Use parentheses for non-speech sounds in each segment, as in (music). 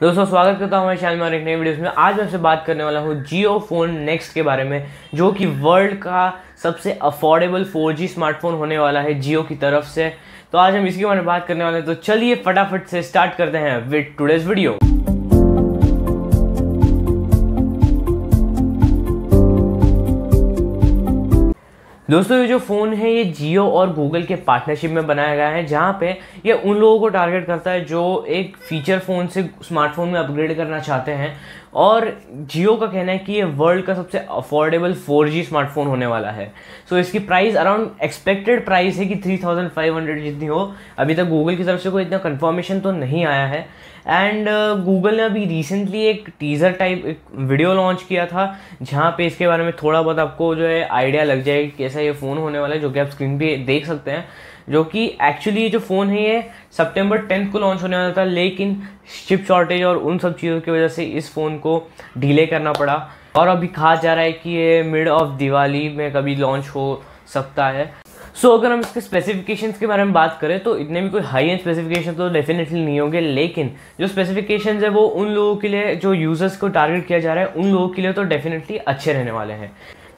दोस्तों स्वागत करता हूँ हमारे चैनल में एक नई वीडियो में आज मैं आपसे बात करने वाला हूँ जियो फ़ोन नेक्स्ट के बारे में जो कि वर्ल्ड का सबसे अफोर्डेबल 4G स्मार्टफोन होने वाला है जियो की तरफ से तो आज हम इसके बारे में बात करने वाले हैं तो चलिए फटाफट से स्टार्ट करते हैं विद टुडेज़ वीडियो दोस्तों ये जो फ़ोन है ये जियो और गूगल के पार्टनरशिप में बनाया गया है जहाँ पे ये उन लोगों को टारगेट करता है जो एक फ़ीचर फ़ोन से स्मार्टफोन में अपग्रेड करना चाहते हैं और जियो का कहना है कि ये वर्ल्ड का सबसे अफोर्डेबल 4G स्मार्टफोन होने वाला है सो so, इसकी प्राइस अराउंड एक्सपेक्टेड प्राइस है कि 3500 जितनी हो अभी तक गूगल की तरफ से कोई इतना कन्फर्मेशन तो नहीं आया है एंड गूगल uh, ने अभी रिसेंटली एक टीज़र टाइप एक वीडियो लॉन्च किया था जहाँ पे इसके बारे में थोड़ा बहुत आपको जो है आइडिया लग जाएगा कि कैसा ये फ़ोन होने वाला है जो कि आप स्क्रीन पे देख सकते हैं जो कि एक्चुअली ये जो फ़ोन है ये सितंबर टेंथ को लॉन्च होने वाला था लेकिन चिप शॉर्टेज और उन सब चीज़ों की वजह से इस फ़ोन को डिले करना पड़ा और अभी कहा जा रहा है कि ये मिड ऑफ दिवाली में कभी लॉन्च हो सकता है सो so, अगर हम इसके स्पेसिफिकेशन के बारे में बात करें तो इतने भी कोई हाई एंड स्पेसिफिकेशन तो डेफिनेटली नहीं होंगे लेकिन जो स्पेसिफिकेशन है वो उन लोगों के लिए जो यूज़र्स को टारगेट किया जा रहा है उन लोगों के लिए तो डेफिनेटली अच्छे रहने वाले हैं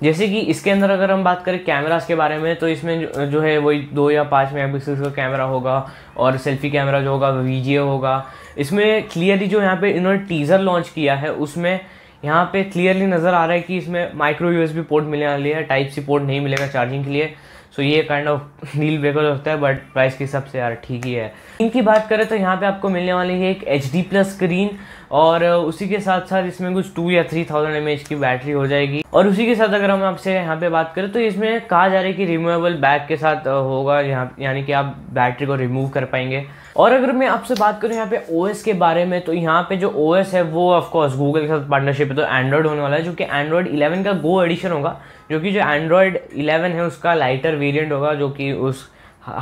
जैसे कि इसके अंदर अगर हम बात करें कैमरास के बारे में तो इसमें जो, है वही दो या पाँच मेगापिक्सल का कैमरा होगा और सेल्फी कैमरा जो होगा वी होगा इसमें क्लियरली जो यहाँ पे इन्होंने टीज़र लॉन्च किया है उसमें यहाँ पे क्लियरली नज़र आ रहा है कि इसमें माइक्रो यूएसबी पोर्ट मिलने वाली है टाइप सी पोर्ट नहीं मिलेगा चार्जिंग के लिए सो ये काइंड ऑफ डील ब्रेकर होता है बट प्राइस के हिसाब से यार ठीक ही है इनकी बात करें तो यहाँ पे आपको मिलने वाली है एक एच डी प्लस स्क्रीन और उसी के साथ साथ इसमें कुछ टू या थ्री थाउजेंड एम की बैटरी हो जाएगी और उसी के साथ अगर हम आपसे यहाँ पे बात करें तो इसमें कहा जा रहा है कि रिमूवेबल बैग के साथ होगा यहाँ यानी कि आप बैटरी को रिमूव कर पाएंगे और अगर मैं आपसे बात करूँ यहाँ पे ओएस के बारे में तो यहाँ पे जो ओएस है वो ऑफकोर्स गूगल के साथ पार्टनरशिप है तो एंड्रॉयड होने वाला है जो कि एंड्रॉयड इलेवन का गो एडिशन होगा जो कि जो एंड्रॉयड 11 है उसका लाइटर वेरिएंट होगा जो कि उस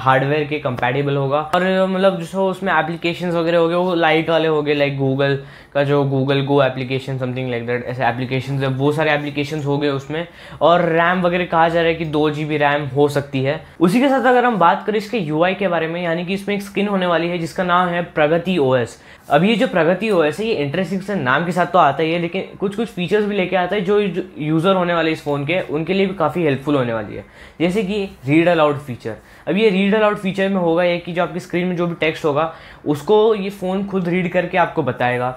हार्डवेयर के कंपेटेबल होगा और मतलब जो उसमें एप्लीकेशन वगैरह हो गए वो लाइट वाले हो गए लाइक गूगल का जो Google go application something like that ऐसे एप्लीकेशन है वो सारे एप्लीकेशन हो गए उसमें और रैम वगैरह कहा जा रहा है कि दो जी बी रैम हो सकती है उसी के साथ अगर हम बात करें इसके यू आई के बारे में यानी कि इसमें एक स्किन होने वाली है जिसका नाम है प्रगति ओ एस अब ये जो प्रगति ओ एस है ये इंटरेस्टिंग से नाम के साथ तो आता ही है लेकिन कुछ कुछ फीचर्स भी लेके आता है जो यूज़र होने वाले इस फ़ोन के उनके लिए भी काफ़ी हेल्पफुल होने वाली है जैसे कि रीड अलाउड फीचर अब ये रीड अलाउड फीचर में होगा ये कि जो आपकी स्क्रीन में जो भी टेक्स्ट होगा उसको ये फ़ोन खुद रीड करके आपको बताएगा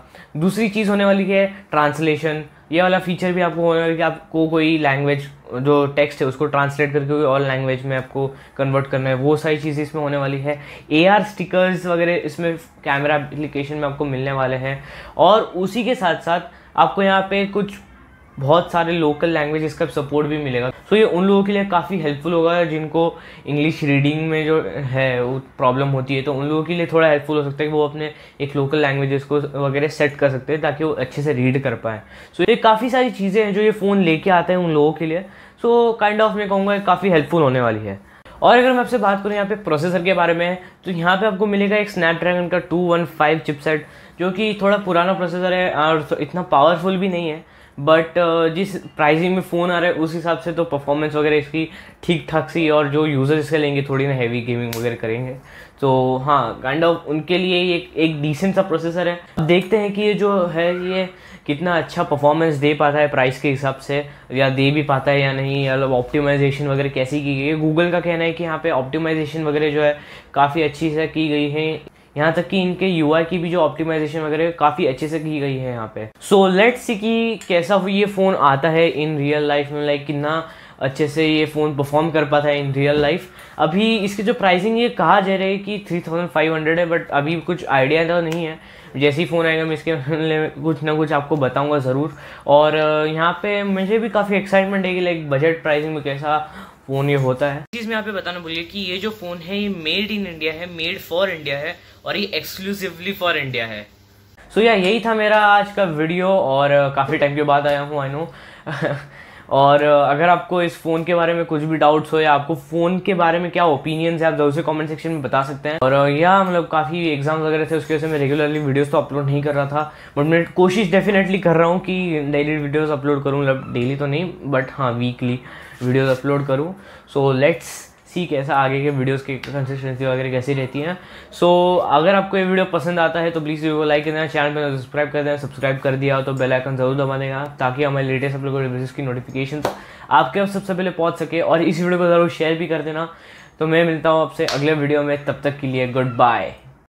दूसरी चीज़ होने वाली है ट्रांसलेशन ये वाला फीचर भी आपको होने वाला कि आपको कोई लैंग्वेज जो टेक्स्ट है उसको ट्रांसलेट करके कोई और लैंग्वेज में आपको कन्वर्ट करना है वो सारी चीज़ें इसमें होने वाली है ए स्टिकर्स वगैरह इसमें कैमरा एप्लीकेशन में आपको मिलने वाले हैं और उसी के साथ साथ आपको यहाँ पे कुछ बहुत सारे लोकल लैंग्वेज इसका सपोर्ट भी मिलेगा सो so, ये उन लोगों के लिए काफ़ी हेल्पफुल होगा जिनको इंग्लिश रीडिंग में जो है वो प्रॉब्लम होती है तो उन लोगों के लिए थोड़ा हेल्पफुल हो सकता है कि वो अपने एक लोकल लैंग्वेजेस को वगैरह सेट कर सकते हैं ताकि वो अच्छे से रीड कर पाए सो so, ये काफ़ी सारी चीज़ें हैं जो ये फ़ोन लेके आते हैं उन लोगों के लिए सो काइंड ऑफ मैं कहूँगा काफ़ी हेल्पफुल होने वाली है और अगर मैं आपसे बात करूँ यहाँ पे प्रोसेसर के बारे में तो यहाँ पे आपको मिलेगा एक स्नैपड्रैगन का टू वन फाइव चिपसेट जो कि थोड़ा पुराना प्रोसेसर है और इतना पावरफुल भी नहीं है बट uh, जिस प्राइजिंग में फ़ोन आ रहा है उस हिसाब से तो परफॉर्मेंस वगैरह इसकी ठीक ठाक सी और जो यूज़र्स इसके लेंगे थोड़ी ना हैवी गेमिंग वगैरह करेंगे तो हाँ काइंड ऑफ उनके लिए ये एक डिसेंट सा प्रोसेसर है अब देखते हैं कि ये जो है ये कितना अच्छा परफॉर्मेंस दे पाता है प्राइस के हिसाब से या दे भी पाता है या नहीं या ऑप्टिमाइजेशन मतलब वगैरह कैसी की गई है गूगल का कहना है कि यहाँ पे ऑप्टिमाइजेशन वगैरह जो है काफ़ी अच्छी से की गई है यहाँ तक कि इनके यू की भी जो ऑप्टिमाइजेशन वगैरह काफ़ी अच्छे से की गई है यहाँ पे सो लेट्स सी कि कैसा ये फ़ोन आता है इन रियल लाइफ में लाइक कितना अच्छे से ये फ़ोन परफॉर्म कर पाता है इन रियल लाइफ अभी इसकी जो प्राइसिंग ये कहा जा रहा है कि थ्री थाउजेंड फाइव हंड्रेड है बट अभी कुछ आइडिया तो नहीं है जैसे ही फ़ोन आएगा मैं इसके लिए कुछ ना कुछ आपको बताऊंगा ज़रूर और यहाँ पे मुझे भी काफ़ी एक्साइटमेंट है कि लाइक बजट प्राइसिंग में कैसा फ़ोन ये होता है चीज़ में यहाँ पे बताना बोलिए कि ये जो फ़ोन है ये मेड इन इंडिया है मेड फॉर इंडिया है और ये एक्सक्लूसिवली फॉर इंडिया है सो so, या yeah, यही था मेरा आज का वीडियो और काफ़ी टाइम के बाद आया हूँ आई नो (laughs) और अगर आपको इस फ़ोन के बारे में कुछ भी डाउट्स हो या आपको फ़ोन के बारे में क्या ओपिनियंस है आप जरूर से कमेंट सेक्शन में बता सकते हैं और यह मतलब काफ़ी एग्जाम्स वगैरह थे उसकी वजह से मैं रेगुलरली वीडियोस तो अपलोड नहीं कर रहा था बट मैं कोशिश डेफिनेटली कर रहा हूँ कि डेली वीडियोज़ अपलोड करूँ मतलब डेली तो नहीं बट हाँ वीकली वीडियोज़ अपलोड करूँ सो लेट्स सी कैसा आगे के वीडियोस की कंसिस्टेंसी वगैरह कैसी रहती है सो so, अगर आपको ये वीडियो पसंद आता है तो प्लीज़ वीडियो को लाइक कर देना चैनल पर सब्सक्राइब कर देना सब्सक्राइब कर दिया तो बेल आइकन ज़रूर दबा देगा ताकि हमारे लेटेस्ट अपलोड वीडियोज़ की नोटिफिकेशन आपके सबसे पहले पहुँच सके और इस वीडियो को ज़रूर शेयर भी कर देना तो मैं मिलता हूँ आपसे अगले वीडियो में तब तक के लिए गुड बाय